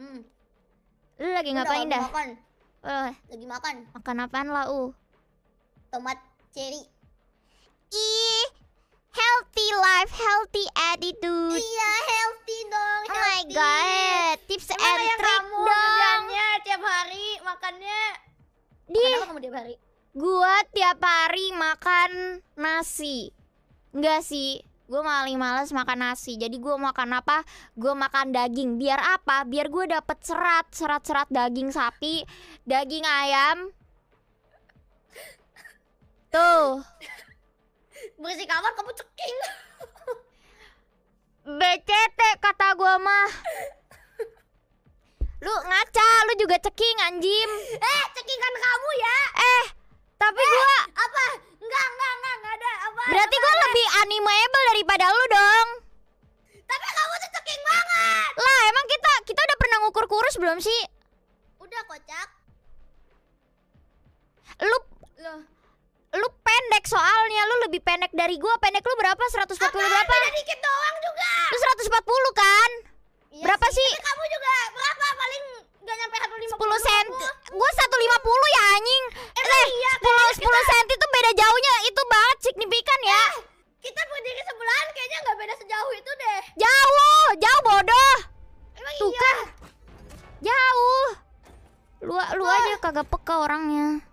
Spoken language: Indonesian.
Hmm. Lu lagi ngapain dah? Makan. Uh, lagi makan. Makan apaan lah, u Tomat cherry. Ih, healthy life, healthy attitude. Iya, healthy dong. Oh healthy. Oh my god, tips Gimana and ya trick dong. kamu dong. tiap hari makannya? Di. Makan apa kamu tiap hari? Gua tiap hari makan nasi. Enggak sih, gue paling males makan nasi jadi gue makan apa gue makan daging biar apa biar gue dapet serat serat serat daging sapi daging ayam tuh bersih kamar kamu ceking BCT kata gue mah lu ngaca lu juga ceking anjim eh cekingan kamu ya Berarti gue lebih animable daripada lu dong. Tapi kamu tuh ceking banget. Lah, emang kita kita udah pernah ngukur kurus belum sih? Udah, kocak. Lu Loh. Lu pendek soalnya, lu lebih pendek dari gua. Pendek lu berapa? 140 Apaan? berapa? Beda dikit doang juga. Lu 140 kan? Iya berapa sih? sih? Tapi kamu juga berapa? Paling gak nyampe 150. 10 cm. Gua beda sejauh itu deh. Jauh, jauh bodoh. Emang Tuh iya. kan. Jauh. Lu lu aja kagak peka orangnya.